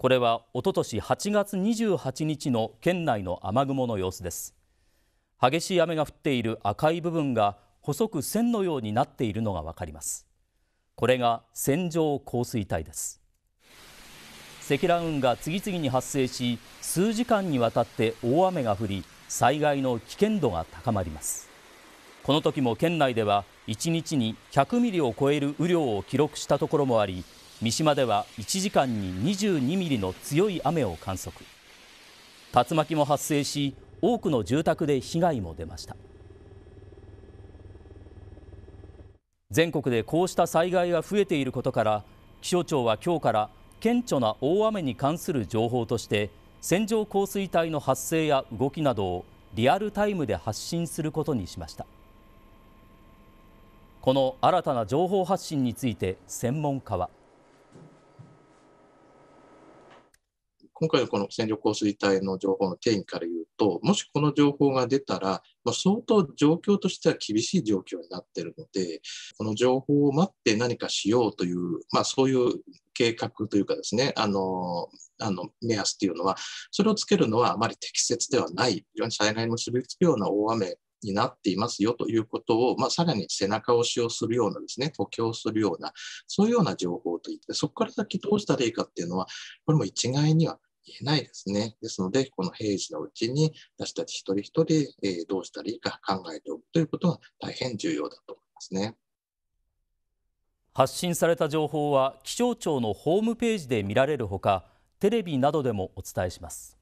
これはおととし8月28日の県内の雨雲の様子です激しい雨が降っている赤い部分が細く線のようになっているのがわかりますこれが線状降水帯です積乱雲が次々に発生し数時間にわたって大雨が降り災害の危険度が高まりますこの時も県内では1日に100ミリを超える雨量を記録したところもあり三島では1時間に22ミリの強い雨を観測竜巻も発生し多くの住宅で被害も出ました全国でこうした災害が増えていることから気象庁は今日から顕著な大雨に関する情報として線状降水帯の発生や動きなどをリアルタイムで発信することにしましたこの新たな情報発信について専門家は今回のこの線状降水帯の情報の定義から言うと、もしこの情報が出たら、まあ、相当状況としては厳しい状況になっているので、この情報を待って何かしようという、まあ、そういう計画というかですね、あの、あの目安というのは、それをつけるのはあまり適切ではない、非常に災害に結びつくような大雨になっていますよということを、まあ、さらに背中押しをするようなですね、補強するような、そういうような情報といって、そこから先どうしたらいいかっていうのは、これも一概には言えないですね。ですので、この平時のうちに私たち一人一人、えどうしたらいいか考えておくということが大変重要だと思いますね。発信された情報は気象庁のホームページで見られるほか、テレビなどでもお伝えします。